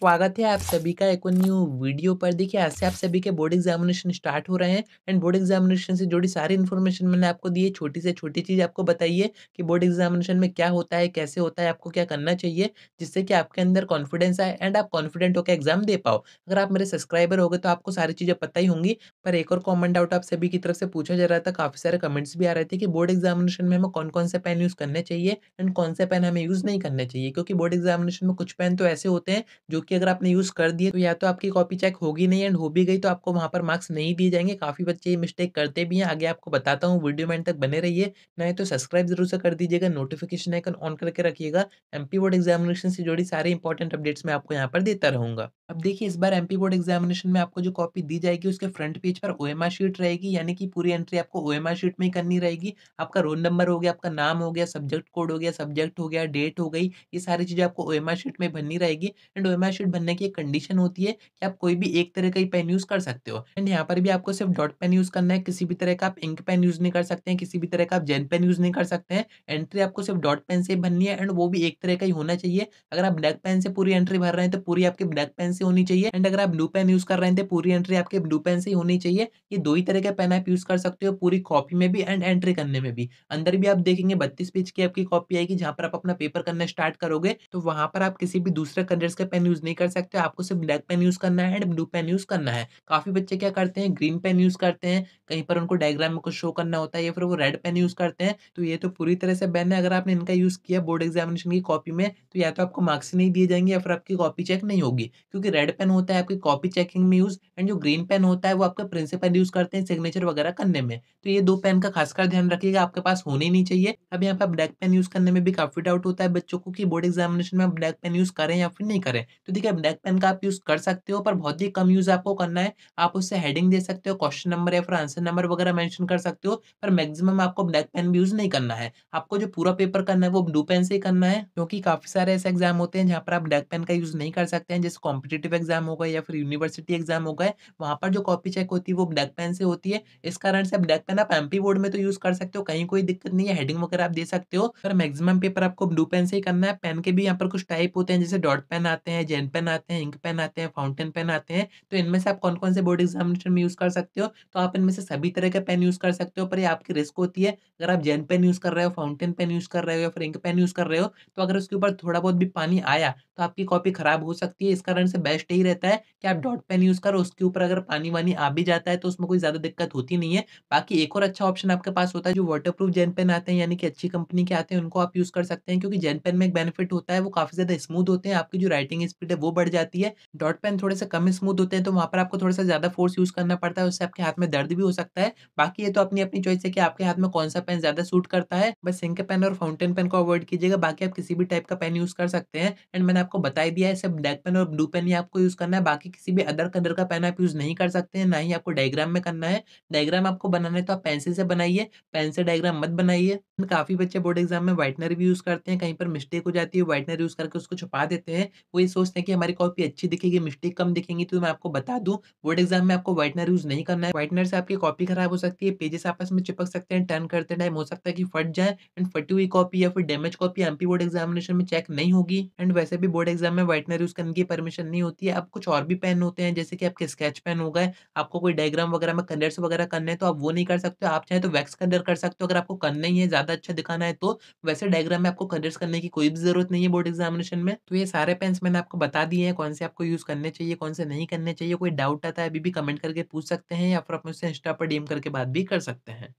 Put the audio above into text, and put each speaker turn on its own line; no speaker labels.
स्वागत है आप सभी का एक न्यू वीडियो पर देखिए आज से आप सभी के बोर्ड एग्जामिनेशन स्टार्ट हो रहे हैं एंड बोर्ड एग्जामिनेशन से जुड़ी सारी इन्फॉर्मेशन मैंने आपको दी है छोटी से छोटी चीज़ आपको बताइए कि बोर्ड एग्जामिनेशन में क्या होता है कैसे होता है आपको क्या करना चाहिए जिससे कि आपके अंदर कॉन्फिडेंस आए एंड आप कॉन्फिडेंट होकर एग्जाम दे पाओ अगर आप मेरे सब्सक्राइबर हो गए तो आपको सारी चीज़ें पता ही होंगी पर एक और कॉमन डाउट आप सभी की तरफ से पूछा जा रहा था काफ़ी सारे कमेंट्स भी आ रहे थे कि बोर्ड एग्जामिनेशन में हमें कौन कौन से पेन यूज़ करने चाहिए एंड कौन से पेन हमें यूज़ नहीं करने चाहिए क्योंकि बोर्ड एग्जामिनेशन में कुछ पेन तो ऐसे होते हैं जो कि अगर आपने यूज़ कर दिए तो या तो आपकी कॉपी चेक होगी नहीं एंड हो भी गई तो आपको वहाँ पर मार्क्स नहीं दिए जाएंगे काफ़ी बच्चे ये मिस्टेक करते भी हैं आगे आपको बताता हूँ वीडियो में तक बने रहिए ना तो सब्सक्राइब जरूर से कर दीजिएगा नोटिफिकेशन आइकन ऑन करके रखिएगा एम बोर्ड एग्जामिनेशन से जुड़ी सारी इंपॉर्टेंट अपडेट्स मैं आपको यहाँ पर देता रहूंगा अब देखिए इस बार एम बोर्ड एग्जामिनेशन में आपको जो कॉपी दी जाएगी उसके फ्रंट पेज पर ओ शीट रहेगी यानी कि पूरी एंट्री आपको ओ शीट में ही करनी रहेगी आपका रोल नंबर हो गया आपका नाम हो गया सब्जेक्ट कोड हो गया सब्जेक्ट हो गया डेट हो गई ये सारी चीज़ें आपको ओ शीट में भरनी रहेगी एंड ओ शीट बनने की एक कंडीशन होती है कि आप कोई भी एक तरह का ही पेन यूज कर सकते हो एंड यहाँ पर भी आपको सिर्फ डॉट पेन यूज करना है किसी भी तरह का आप इंक पेन यूज नहीं कर सकते हैं किसी भी तरह का आप जेन पेन यूज नहीं कर सकते हैं एंट्री आपको सिर्फ डॉट पेन से भरनी है एंड वो भी एक तरह का ही होना चाहिए अगर आप ब्लैक पेन से पूरी एंट्री भर रहे हैं तो पूरी आपके ब्लैक पेन से होनी चाहिए एंड अगर आप ब्लू पेन यूज कर रहे हैं तो पूरी एंट्री आपके ब्लू पेन से होनी चाहिए ये दो ही तरह का पेन आप यूज कर सकते हो पूरी कॉपी में भी एंड एंट्री करने में भी अंदर भी आप देखेंगे बत्तीस पेज की आपकी कॉपी आएगी जहाँ पर आप अपना पेपर करना स्टार्ट करोगे तो वहां पर आप किसी भी दूसरे कलर्स का पेन यूज नहीं कर सकते आपको सिर्फ ब्लैक पेन यूज़ करना है एंड ब्लू पेन यूज़ करना है काफ़ी बच्चे क्या करते हैं ग्रीन पेन यूज़ करते हैं कहीं पर उनको डायग्राम में कुछ शो करना होता है या फिर वो रेड पेन यूज़ करते हैं तो ये तो पूरी तरह से बैन है अगर आपने इनका यूज़ किया बोर्ड एग्जामिनेशन की कॉपी में तो या तो आपको मार्क्स नहीं दिए जाएंगे या फिर आपकी कॉपी चेक नहीं होगी क्योंकि रेड पेन होता है आपकी कॉपी चेकिंग में यूज़ एंड जो ग्रीन पेन होता है वो आपका प्रिंसिपल यूज़ करते हैं सिग्नेचर वगैरह करने में तो ये दो पेन का खासकर ध्यान रखिएगा आपके पास होने नहीं चाहिए अब यहाँ पर ब्लैक पेन यूज़ करने में भी काफ़ी डाउट होता है बच्चों को कि बोर्ड एग्जामिनेशन में ब्लैक पेन यूज़ करें या फिर नहीं करें तो ठीक है ब्लैक पेन का आप यूज कर सकते हो पर बहुत ही कम यूज आपको करना है आप उससे हेडिंग दे सकते हो क्वेश्चन नंबर या फिर आंसर नंबर वगैरह मेंशन कर सकते हो पर मैक्सिमम आपको ब्लैक पेन भी यूज नहीं करना है आपको जो पूरा पेपर करना है वो ब्लू पेन से ही करना है क्योंकि काफी सारे ऐसे एग्जाम होते हैं जहाँ पर आप ब्लैक पेन का यूज नहीं कर सकते हैं जैसे कॉम्पिटेटिव एग्जाम हो गए या फिर यूनिवर्सिटी एग्जाम हो गए वहां पर जो कॉपी चेक होती है वो ब्लैक पेन से होती है इस कारण से ब्लैक पेन आप एमपी बोर्ड में तो यूज कर सकते हो कहीं कोई दिक्कत नहीं है हेडिंग वगैरह आप दे सकते हो पर मैक्सिमम पेपर आपको ब्लू पेन से ही करना है पेन के भी यहाँ पर कुछ टाइप होते हैं जैसे डॉट पेन आते हैं जेन पेन पेन आते हैं इंक पेन आते हैं फाउंटेन पेन आते हैं तो इनमें से आप कौन कौन से बोर्ड एग्जामिनेशन में यूज़ कर सकते हो तो आप इनमें से सभी तरह के पेन यूज़ कर सकते हो पर ये आपकी रिस्क होती है अगर आप जेन पेन यूज़ कर रहे हो फाउंटेन पेन यूज़ कर रहे हो या फिर इंक पेन यूज़ कर रहे हो तो अगर उसके ऊपर थोड़ा बहुत भी पानी आया तो आपकी कॉपी ख़राब हो सकती है इस कारण से बेस्ट यही रहता है कि आप डॉट पेन यूज़ करो उसके ऊपर अगर पानी वानी आ भी जाता है तो उसमें कोई ज़्यादा दिक्कत होती नहीं है बाकी एक और अच्छा ऑप्शन आपके पास होता है जो वाटर प्रूफ जेन पेन आते हैं यानी कि अच्छी कंपनी के आते हैं उनको आप यूज़ कर सकते हैं क्योंकि जेन पेन में एक बेनिफिट होता है वो काफ़ी ज़्यादा स्मूथ होते हैं आपकी जो राइटिंग स्पीड है वो बढ़ जाती है डॉट पेन थोड़े से कम स्मूथ होते हैं तो वहाँ पर आपको थोड़ा सा ज़्यादा फोर्स यूज़ करना पड़ता है उससे आपके हाथ में दर्द भी हो सकता है बाकी ये तो अपनी अपनी चॉइस है कि आपके हाथ में कौन सा पेन ज़्यादा सूट करता है बस सिंक पेन और फाउंटेन पेन को अवॉइड कीजिएगा बाकी आप किसी भी टाइप का पेन यूज़ कर सकते हैं एंड मैंने आपको बताई दिया है सिर्फ ब्लैक पेन और ब्लू पेन ही आपको यूज़ करना है बाकी किसी भी अदर कलर का पेन आप यूज़ नहीं कर सकते हैं ना ही आपको डायग्राम में करना है डायग्राम आपको बनाना है तो आप पेंसिल से बनाइए पेन से डायग्राम मत बनाइए काफ़ी बच्चे बोर्ड एग्जाम में व्हाइटनर भी यूज़ करते हैं कहीं पर मिस्टेक हो जाती है व्हाइटनर यूज़ करके उसको छुपा देते हैं वो ये सोचते हैं कि हमारी कॉपी अच्छी दिखेगी मिस्टेक कम दिखेंगी तो मैं आपको बता दूं बोर्ड एग्जाम में आपको व्हाइटनर यूज नहीं करना है व्हाइटनर से आपकी कॉपी खराब हो सकती है पेजेस आपस में चिपक सकते हैं टर्न करते टाइम हो सकता है कि फट जाए एंड फटी हुई कॉपी या फिर damage copy MP board examination में चेक नहीं होगी एंड वैसे भी बोर्ड एग्जाम में व्हाइटनर यूज करने की परमिशन नहीं होती है आप कुछ और भी पेन होते हैं जैसे कि आपके स्केच पेन हो गए आपको कोई डायग्राम वगैरह में कलर्स वगैरह करने हैं तो आप वो नहीं कर सकते आप चाहे तो वैक्स कलर कर सकते हो अगर आपको करना ही है ज्यादा अच्छा दिखाना है तो वैसे डायग्राम में आपको कलर्स करने की कोई भी जरूरत नहीं है बोर्ड एग्जामिनेशन में तो ये सारे पेन्स मैंने आपको बता दिए हैं कौन से आपको यूज़ करने चाहिए कौन से नहीं करने चाहिए कोई डाउट आता है अभी भी कमेंट करके पूछ सकते हैं या फिर आप मुझसे इंस्टा पर डीएम करके बात भी कर सकते हैं